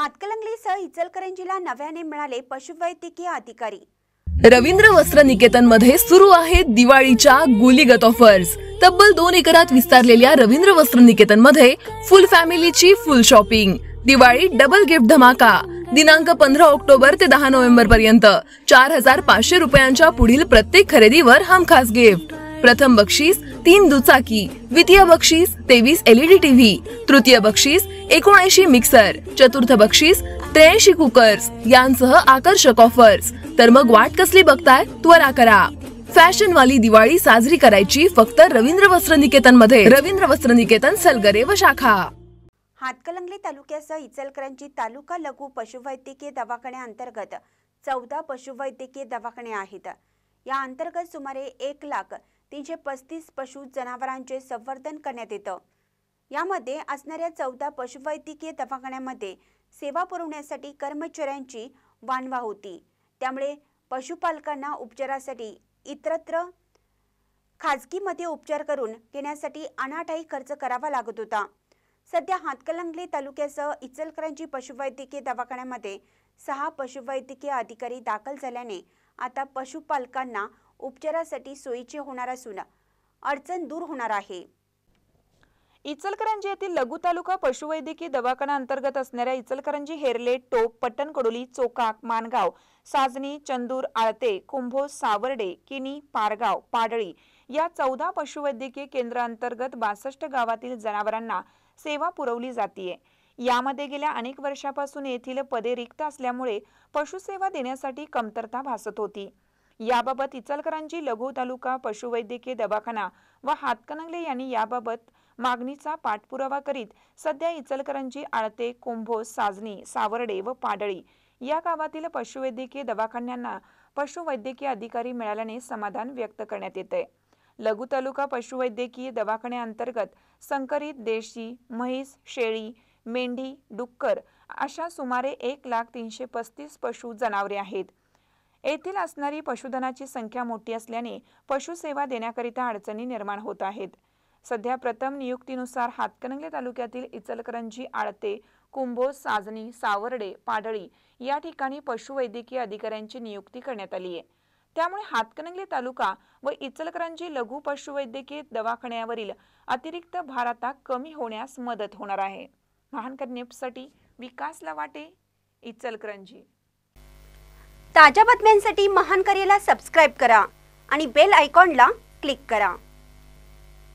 हातकलंगलीसह इचलकरंजीला नव्याने मिळाले पशुवैद्यकीय अधिकारी रवींद्र वस्त्र निकेतन मध्ये सुरू आहेत दिवाळीच्या गुलीगत ऑफर्स तब्बल दोन एकरात विस्तारलेल्या रवींद्र वस्त्र निकेतन मध्ये फुल फॅमिलीची full shopping Diwali double gift धमाका दिनांक पंधरा ऑक्टोबर ते दहा नोव्हेंबर पर्यंत चार हजार पाचशे रुपयांच्या पुढील प्रत्येक खरेदीवर हम खास गिफ्ट प्रथम बक्षीस तीन दुचाकी द्वितीय बक्षीस तेवीस एलईडी टीव्ही e तृतीय बक्षीस एकोणऐंशी मिक्सर चतुर्थ बक्षीस त्र्याऐंशी कुकर्स यांसह आकर्षक ऑफर्स तर मग वाट कसली बघताय त्वरा करा फॅशन वाली दिवाळी साजरी करायची फक्त रवींद्र वस्त्र निकेतन मध्ये रवींद्र वस्त्र निकेतन सलगरे व शाखा हातकलंगले तालुक्यासह इचलकरंजी तालुका लघु पशुवैद्यकीय अंतर्गत चौदा पशुवैद्यकीय दवाखाने आहेत या अंतर्गत सुमारे एक लाख तीनशे पस्तीस पशु जनावरांचे संवर्धन करण्यात येतं यामध्ये असणाऱ्या चौदा पशुवैद्यकीय दवाखान्यामध्ये सेवा पुरवण्यासाठी कर्मचाऱ्यांची वानवा होती त्यामुळे पशुपालकांना उपचारासाठी इतरत्र खाजगीमध्ये उपचार करून घेण्यासाठी अनाठाई खर्च करावा लागत होता सध्या हातकलंगले तालुक्यासह इचलकरांची पशुवैद्यकीय दवाखान्यामध्ये सहा पशुवैद्यकीय अधिकारी दाखल झाल्याने आता पशुपालकांना उपचारासाठी सोयीचे होणार असून अडचण दूर होणार आहे इचलकरंजी येथील लघु तालुका पशुवैद्यकीय दवाखाना अंतर्गत असणाऱ्या इचलकरंजी हेरले टोप कडोली चोकाक मानगाव साजनी चंदूर आळते कुंभो सावर्डे किनी पारगाव पाडळी या चौदा पशुवैद्यकीय केंद्रांतर्गत बासष्ट गावातील जनावरांना सेवा पुरवली जाते यामध्ये गेल्या अनेक वर्षापासून येथील पदे रिक्त असल्यामुळे पशुसेवा देण्यासाठी कमतरता भासत होती याबाबत इचलकरांची लघु तालुका पशुवैद्यकीय दवाखाना व हातकणंगले यांनी याबाबत मागणीचा पाठपुरावा करीत सध्या इचलकरांची आळते कुंभो साजनी सावर्डे व पाडळी या गावातील पशुवैद्यकीय दवाखान्यांना पशुवैद्यकीय अधिकारी मिळाल्याने समाधान व्यक्त करण्यात येते आहे लघु तालुका पशुवैद्यकीय दवाखान्याअंतर्गत संकरित देशी म्हैस शेळी मेंढी डुक्कर अशा सुमारे एक लाख तीनशे पस्तीस पशु जनावरे आहेत येथील असणारी पशुधनाची संख्या मोठी असल्याने पशुसेवा देण्याकरिता अडचणी निर्माण होत आहेत सध्या प्रथम नियुक्तीनुसार हातकणंगले तालुक्यातील इचलकरंजी आळते कुंभोज साजणी सावर्डे पाडळी या ठिकाणी पशुवैद्यकीय अधिकाऱ्यांची नियुक्ती करण्यात आली आहे त्यामुळे हातकणंगले तालुका व इचलकरंजी लघु पशुवैद्यकीय दवाखान्यावरील अतिरिक्त भार आता कमी होण्यास मदत होणार आहे महानकर विकासला विकास लवाटे इचलकरंजी ताज्या बातम्यांसाठी महान करेला सबस्क्राईब करा आणि बेल आयकॉनला क्लिक करा